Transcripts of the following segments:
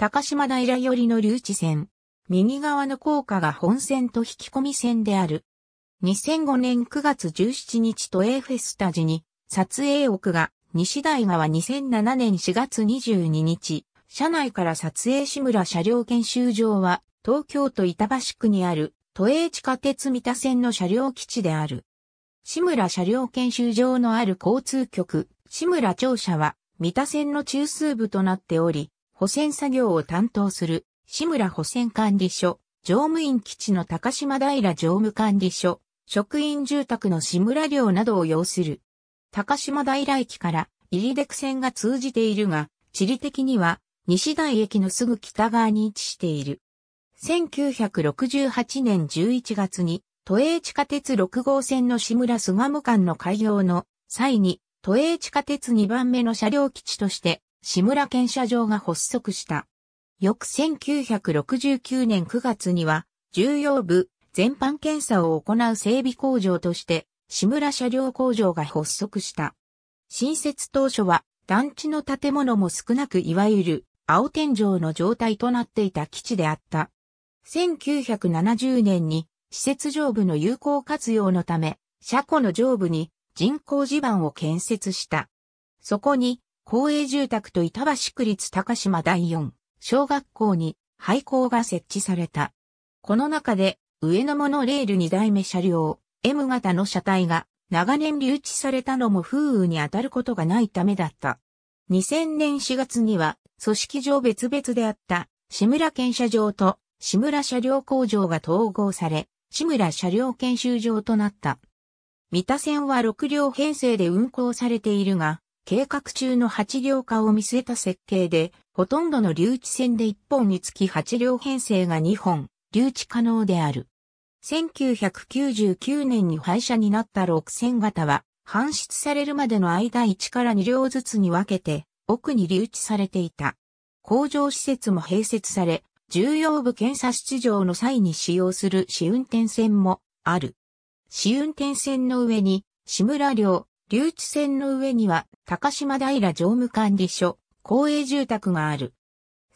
高島平寄りの留置線。右側の高架が本線と引き込み線である。2005年9月17日都営フェスタジに、撮影奥が西大川2007年4月22日、車内から撮影志村車両研修場は、東京都板橋区にある都営地下鉄三田線の車両基地である。志村車両研修場のある交通局、志村庁舎は、三田線の中枢部となっており、保線作業を担当する、志村保線管理所、乗務員基地の高島平乗務管理所、職員住宅の志村寮などを要する。高島平駅から入出区線が通じているが、地理的には西台駅のすぐ北側に位置している。1968年11月に、都営地下鉄6号線の志村巣鴨間の開業の際に、都営地下鉄2番目の車両基地として志村検査場が発足した。翌1969年9月には、重要部全般検査を行う整備工場として、志村車両工場が発足した。新設当初は、団地の建物も少なくいわゆる青天井の状態となっていた基地であった。1970年に施設上部の有効活用のため、車庫の上部に人工地盤を建設した。そこに公営住宅と板橋区立高島第四小学校に廃校が設置された。この中で上野モノレール2代目車両 M 型の車体が長年留置されたのも風雨に当たることがないためだった。2000年4月には組織上別々であった志村検車場と志村車両工場が統合され、志村車両研修場となった。三田線は6両編成で運行されているが、計画中の8両化を見据えた設計で、ほとんどの留置線で1本につき8両編成が2本、留置可能である。1999年に廃車になった6線型は、搬出されるまでの間1から2両ずつに分けて、奥に留置されていた。工場施設も併設され、重要部検査出場の際に使用する試運転線もある。試運転線の上に、志村寮、留置線の上には高島平常務管理所、公営住宅がある。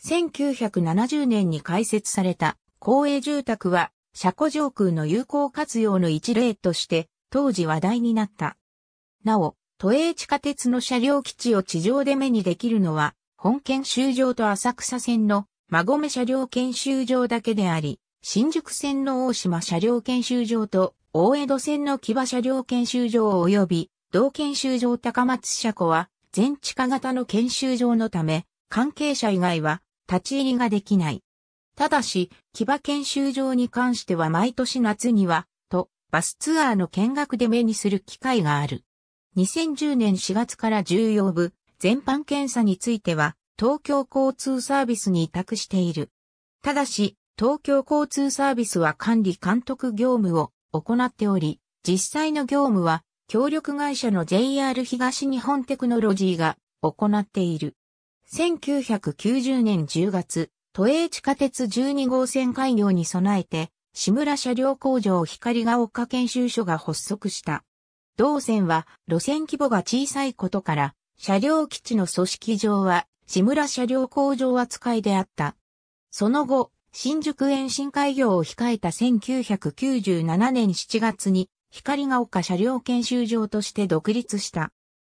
1970年に開設された公営住宅は、車庫上空の有効活用の一例として、当時話題になった。なお、都営地下鉄の車両基地を地上で目にできるのは、本研修場と浅草線の馬込車両研修場だけであり、新宿線の大島車両研修場と大江戸線の木場車両研修場及び同研修場高松車庫は、全地下型の研修場のため、関係者以外は立ち入りができない。ただし、木場研修場に関しては毎年夏には、と、バスツアーの見学で目にする機会がある。2010年4月から重要部、全般検査については、東京交通サービスに委託している。ただし、東京交通サービスは管理監督業務を行っており、実際の業務は協力会社の JR 東日本テクノロジーが行っている。1990年10月、都営地下鉄12号線開業に備えて、志村車両工場光が丘研修所が発足した。同線は路線規模が小さいことから、車両基地の組織上は志村車両工場扱いであった。その後、新宿延伸開業を控えた1997年7月に光が丘車両研修場として独立した。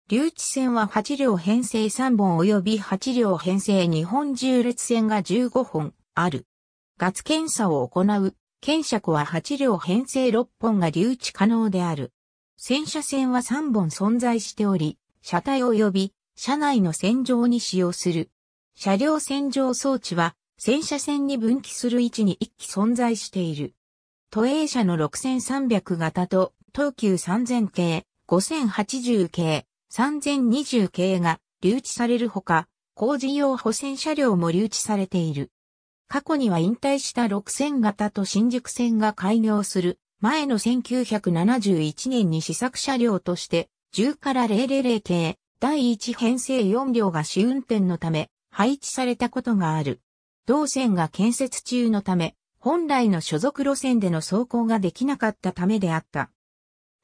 留置線は8両編成3本及び8両編成2本重列線が15本ある。ガツ検査を行う、検車庫は8両編成6本が留置可能である。戦車線は3本存在しており、車体及び車内の線上に使用する。車両線上装置は戦車線に分岐する位置に1機存在している。都営車の6300型と東急3000系、5080系、3020系が留置されるほか、工事用補線車両も留置されている。過去には引退した6000型と新宿線が開業する前の1971年に試作車両として10から000系第1編成4両が試運転のため配置されたことがある。同線が建設中のため本来の所属路線での走行ができなかったためであった。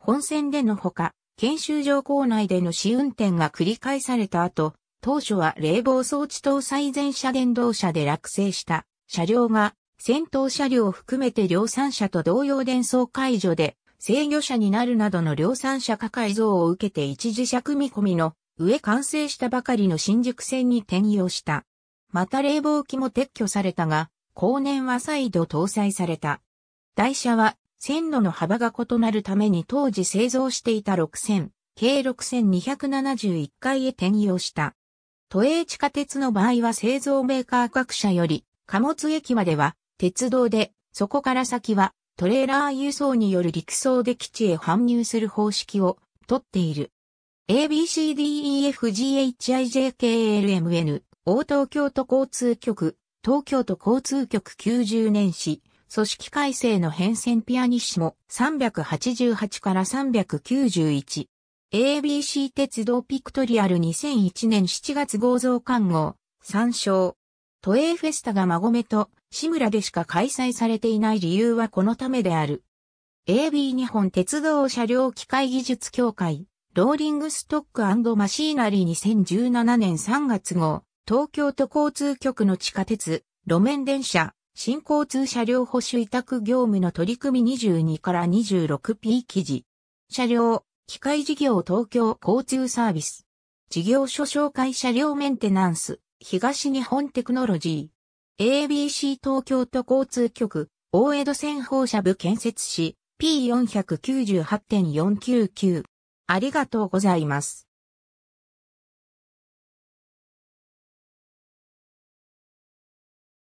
本線でのほか、研修場構内での試運転が繰り返された後、当初は冷房装置搭載全車電動車で落成した車両が先頭車両を含めて量産車と同様伝送解除で制御車になるなどの量産車化改造を受けて一時組み込みの上完成したばかりの新宿線に転用した。また冷房機も撤去されたが、後年は再度搭載された。台車は線路の幅が異なるために当時製造していた6000、計6271回へ転用した。都営地下鉄の場合は製造メーカー各社より貨物駅までは鉄道で、そこから先はトレーラー輸送による陸送で基地へ搬入する方式をとっている。ABCDEFGHIJKLMN 大東京都交通局東京都交通局90年史、組織改正の変遷ピアニッシモ388から391。ABC 鉄道ピクトリアル2001年7月合造刊号、参照。都営フェスタが孫目と志村でしか開催されていない理由はこのためである。AB 日本鉄道車両機械技術協会、ローリングストックマシーナリー2017年3月号、東京都交通局の地下鉄、路面電車、新交通車両保守委託業務の取り組み22から 26P 記事。車両、機械事業東京交通サービス。事業所紹介車両メンテナンス、東日本テクノロジー。ABC 東京都交通局、大江戸線放射部建設士、P498.499。ありがとうございます。